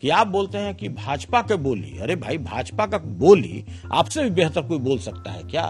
कि आप बोलते हैं कि भाजपा के बोली अरे भाई भाजपा का बोली आपसे भी बेहतर कोई बोल सकता है क्या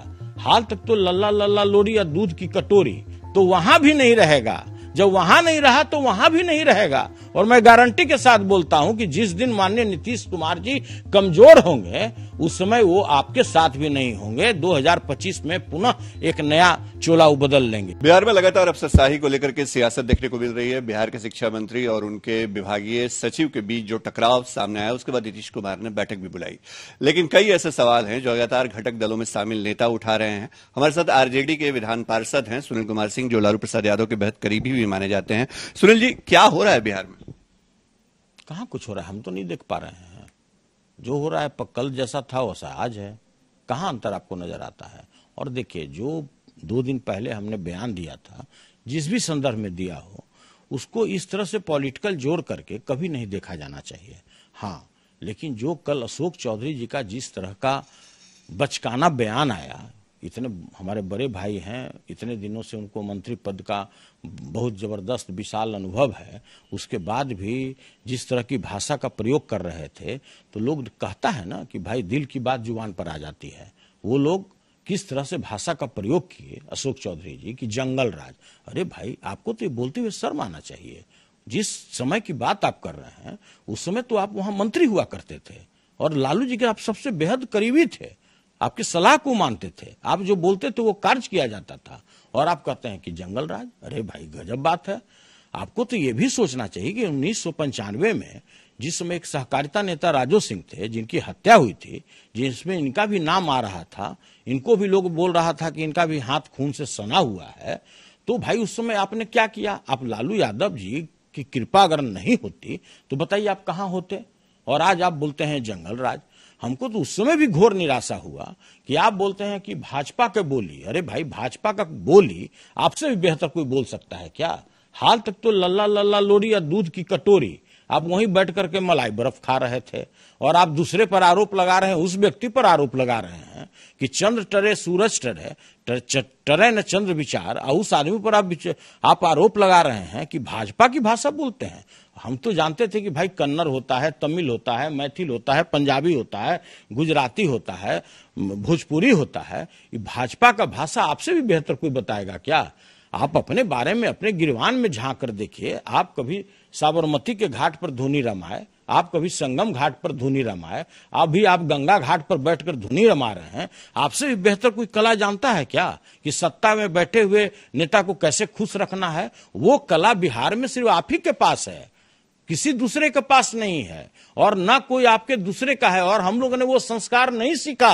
हाल तक तो लल्ला लल्ला लोरी या दूध की कटोरी तो वहां भी नहीं रहेगा जब वहां नहीं रहा तो वहां भी नहीं रहेगा और मैं गारंटी के साथ बोलता हूं कि जिस दिन माननीय नीतीश कुमार जी कमजोर होंगे उस समय वो आपके साथ भी नहीं होंगे 2025 में पुनः एक नया चोला बदल लेंगे बिहार में लगातार अफसरशाही को लेकर के सियासत देखने को मिल रही है बिहार के शिक्षा मंत्री और उनके विभागीय सचिव के बीच जो टकराव सामने आया उसके बाद नीतीश कुमार ने बैठक भी बुलाई लेकिन कई ऐसे सवाल हैं जो लगातार घटक दलों में शामिल नेता उठा रहे हैं हमारे साथ आरजेडी के विधान पार्षद हैं सुनील कुमार सिंह जो लालू प्रसाद यादव के बेहद करीबी भी माने जाते हैं सुनील जी क्या हो रहा है बिहार में कहाँ कुछ हो रहा है हम तो नहीं देख पा रहे हैं जो हो रहा है कल जैसा था वैसा आज है कहाँ अंतर आपको नजर आता है और देखिए जो दो दिन पहले हमने बयान दिया था जिस भी संदर्भ में दिया हो उसको इस तरह से पॉलिटिकल जोड़ करके कभी नहीं देखा जाना चाहिए हाँ लेकिन जो कल अशोक चौधरी जी का जिस तरह का बचकाना बयान आया इतने हमारे बड़े भाई हैं इतने दिनों से उनको मंत्री पद का बहुत ज़बरदस्त विशाल अनुभव है उसके बाद भी जिस तरह की भाषा का प्रयोग कर रहे थे तो लोग कहता है ना कि भाई दिल की बात जुबान पर आ जाती है वो लोग किस तरह से भाषा का प्रयोग किए अशोक चौधरी जी की जंगल राज अरे भाई आपको तो ये बोलते हुए शर्म आना चाहिए जिस समय की बात आप कर रहे हैं उस समय तो आप वहां मंत्री हुआ करते थे और लालू जी के आप सबसे बेहद करीबी थे आपकी सलाह को मानते थे आप जो बोलते थे वो कार्य किया जाता था और आप कहते हैं कि जंगल राज अरे भाई गजब बात है आपको तो ये भी सोचना चाहिए कि उन्नीस में जिस समय एक सहकारिता नेता राजो सिंह थे जिनकी हत्या हुई थी जिसमें इनका भी नाम आ रहा था इनको भी लोग बोल रहा था कि इनका भी हाथ खून से सना हुआ है तो भाई उस समय आपने क्या किया आप लालू यादव जी की कृपा अगर नहीं होती तो बताइए आप कहाँ होते और आज आप बोलते हैं जंगल राज हमको तो उस समय भी घोर निराशा हुआ कि आप बोलते हैं कि भाजपा के बोली अरे भाई भाजपा का बोली आपसे भी बेहतर कोई बोल सकता है क्या हाल तक तो लल्ला लल्ला लोरी या दूध की कटोरी आप वहीं बैठ करके मलाई बर्फ खा रहे थे और आप दूसरे पर आरोप लगा रहे हैं उस व्यक्ति पर आरोप लगा रहे हैं कि चंद्र टरे सूरज टरे टरे न चंद्र विचार और उस आदमी पर आप आप आरोप लगा रहे हैं कि भाजपा की भाषा बोलते हैं हम तो जानते थे कि भाई कन्नड़ होता है तमिल होता है मैथिल होता है पंजाबी होता है गुजराती होता है भोजपुरी होता है ये भाजपा का भाषा आपसे भी बेहतर कोई बताएगा क्या आप अपने बारे में अपने गिरवान में झांक कर देखिए आप कभी साबरमती के घाट पर धुनी रमाए आप कभी संगम घाट पर धुनी रमाए अभी आप गंगा घाट पर बैठकर धुनी रमा रहे हैं आपसे भी बेहतर कोई कला जानता है क्या कि सत्ता में बैठे हुए नेता को कैसे खुश रखना है वो कला बिहार में सिर्फ आप ही के पास है किसी दूसरे के पास नहीं है और ना कोई आपके दूसरे का है और हम लोगों ने वो संस्कार नहीं सीखा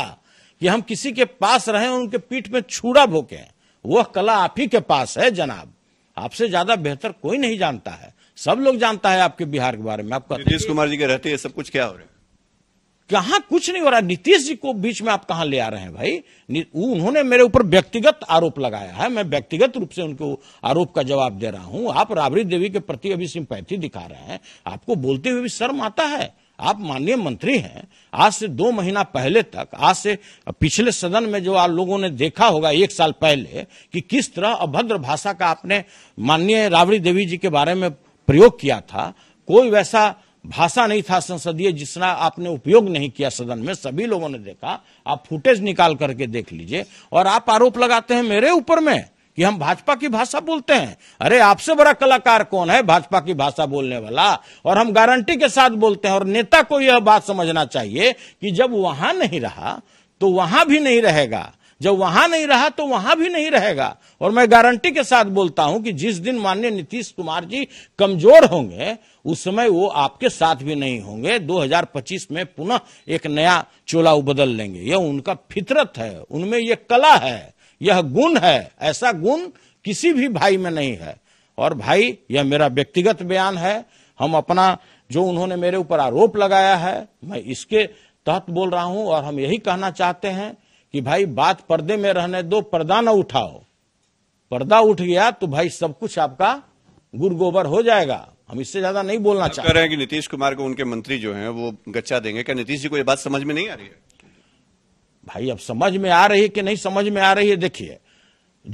कि हम किसी के पास रहे उनके पीठ में छूरा भोके वह कला आप ही के पास है जनाब आपसे ज्यादा बेहतर कोई नहीं जानता है सब लोग जानता है आपके बिहार के बारे में आपका नीतीश कुमार जी के रहते हैं सब कुछ क्या हो रहा है कहा कुछ नहीं हो रहा नीतीश जी को बीच में आप कहा ले आ रहे हैं भाई उन्होंने मेरे ऊपर व्यक्तिगत आरोप लगाया है मैं व्यक्तिगत रूप से उनको आरोप का जवाब दे रहा हूं आप राबड़ी देवी के प्रति अभी सिंपैथी दिखा रहे हैं आपको बोलते हुए भी शर्म आता है आप माननीय मंत्री हैं आज से दो महीना पहले तक आज से पिछले सदन में जो आप लोगों ने देखा होगा एक साल पहले कि किस तरह अभद्र भाषा का आपने माननीय राबड़ी देवी जी के बारे में प्रयोग किया था कोई वैसा भाषा नहीं था संसदीय जिसना आपने उपयोग नहीं किया सदन में सभी लोगों ने देखा आप फुटेज निकाल करके देख लीजिए और आप आरोप लगाते हैं मेरे ऊपर में कि हम भाजपा की भाषा बोलते हैं अरे आपसे बड़ा कलाकार कौन है भाजपा की भाषा बोलने वाला और हम गारंटी के साथ बोलते हैं और नेता को यह बात समझना चाहिए कि जब वहां नहीं रहा तो वहां भी नहीं रहेगा जब वहां नहीं रहा तो वहां भी नहीं रहेगा और मैं गारंटी के साथ बोलता हूं कि जिस दिन माननीय नीतीश कुमार जी कमजोर होंगे उस समय वो आपके साथ भी नहीं होंगे 2025 में पुनः एक नया चोला बदल लेंगे यह उनका फितरत है उनमें यह कला है यह गुण है ऐसा गुण किसी भी भाई में नहीं है और भाई यह मेरा व्यक्तिगत बयान है हम अपना जो उन्होंने मेरे ऊपर आरोप लगाया है मैं इसके तहत बोल रहा हूं और हम यही कहना चाहते हैं कि भाई बात पर्दे में रहने दो पर्दा ना उठाओ पर्दा उठ गया तो भाई सब कुछ आपका गुड़ गोबर हो जाएगा हम इससे ज्यादा नहीं बोलना चाहते रहे हैं कि नीतीश कुमार को उनके मंत्री जो हैं वो गच्चा देंगे क्या नीतीश जी को ये बात समझ में नहीं आ रही है भाई अब समझ में आ रही है कि नहीं समझ में आ रही है देखिए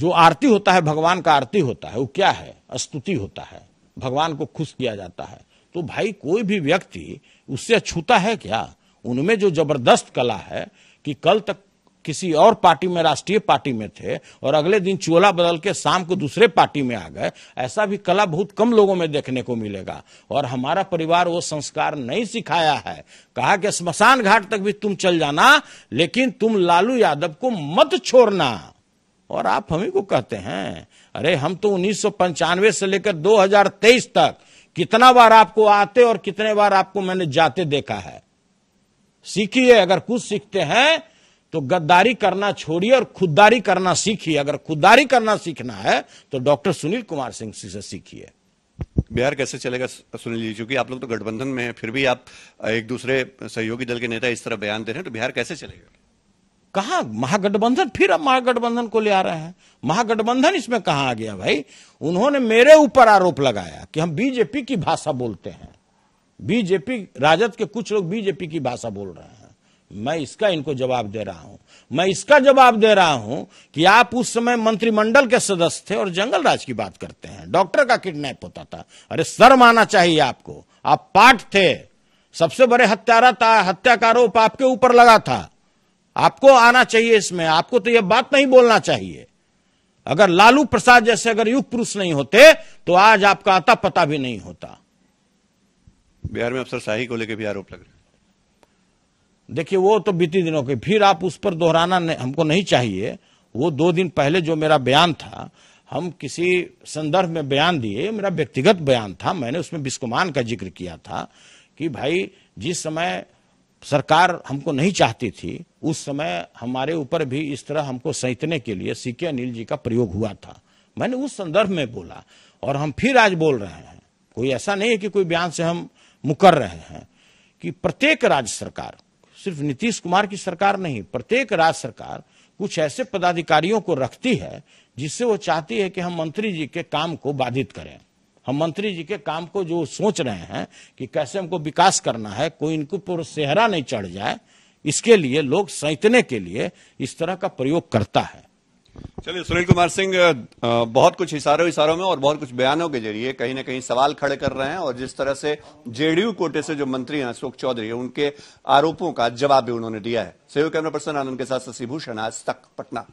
जो आरती होता है भगवान का आरती होता है वो क्या है स्तुति होता है भगवान को खुश किया जाता है तो भाई कोई भी व्यक्ति उससे अछूता है क्या उनमें जो जबरदस्त कला है कि कल तक किसी और पार्टी में राष्ट्रीय पार्टी में थे और अगले दिन चोला बदल के शाम को दूसरे पार्टी में आ गए ऐसा भी कला बहुत कम लोगों में देखने को मिलेगा और हमारा परिवार वो संस्कार नहीं सिखाया है कहा कि स्मशान घाट तक भी तुम चल जाना लेकिन तुम लालू यादव को मत छोड़ना और आप हम ही को कहते हैं अरे हम तो उन्नीस से लेकर दो तक कितना बार आपको आते और कितने बार आपको मैंने जाते देखा है सीखिए अगर कुछ सीखते हैं तो गद्दारी करना छोड़िए और खुददारी करना सीखिए अगर खुददारी करना सीखना है तो डॉक्टर सुनील कुमार सिंह से सीखिए बिहार कैसे चलेगा सुनील जी चूंकि आप लोग तो गठबंधन में हैं फिर भी आप एक दूसरे सहयोगी दल के नेता इस तरह बयान दे रहे हैं तो बिहार कैसे चलेगा कहा महागठबंधन फिर अब महागठबंधन को ले आ रहे हैं महागठबंधन इसमें कहा आ गया भाई उन्होंने मेरे ऊपर आरोप लगाया कि हम बीजेपी की भाषा बोलते हैं बीजेपी राजद के कुछ लोग बीजेपी की भाषा बोल रहे हैं मैं इसका इनको जवाब दे रहा हूं मैं इसका जवाब दे रहा हूं कि आप उस समय मंत्रिमंडल के सदस्य थे और जंगल राज की बात करते हैं डॉक्टर का किडनैप होता था अरे सर माना चाहिए आपको आप पाठ थे सबसे बड़े हत्यारा था हत्या का आरोप आपके ऊपर लगा था आपको आना चाहिए इसमें आपको तो यह बात नहीं बोलना चाहिए अगर लालू प्रसाद जैसे अगर युग पुरुष नहीं होते तो आज आपका आता पता भी नहीं होता बिहार में अफसर शाही को लेकर भी आरोप लग रहा है देखिए वो तो बीती दिनों के फिर आप उस पर दोहराना नहीं, हमको नहीं चाहिए वो दो दिन पहले जो मेरा बयान था हम किसी संदर्भ में बयान दिए मेरा व्यक्तिगत बयान था मैंने उसमें बिस्कुमान का जिक्र किया था कि भाई जिस समय सरकार हमको नहीं चाहती थी उस समय हमारे ऊपर भी इस तरह हमको सैतने के लिए सी के अनिल जी का प्रयोग हुआ था मैंने उस संदर्भ में बोला और हम फिर आज बोल रहे हैं कोई ऐसा नहीं है कि कोई बयान से हम मुकर रहे हैं कि प्रत्येक राज्य सरकार सिर्फ नीतीश कुमार की सरकार नहीं प्रत्येक राज्य सरकार कुछ ऐसे पदाधिकारियों को रखती है जिससे वो चाहती है कि हम मंत्री जी के काम को बाधित करें हम मंत्री जी के काम को जो सोच रहे हैं कि कैसे हमको विकास करना है कोई इनको पूरा सेहरा नहीं चढ़ जाए इसके लिए लोग सैतने के लिए इस तरह का प्रयोग करता है चलिए सुनील कुमार सिंह बहुत कुछ इशारों इशारों में और बहुत कुछ बयानों के जरिए कहीं ना कहीं सवाल खड़े कर रहे हैं और जिस तरह से जेडीयू कोटे से जो मंत्री हैं अशोक चौधरी है उनके आरोपों का जवाब भी उन्होंने दिया है सहयोग कैमरा पर्सन आनंद के साथ शशिभूषण आज तक पटना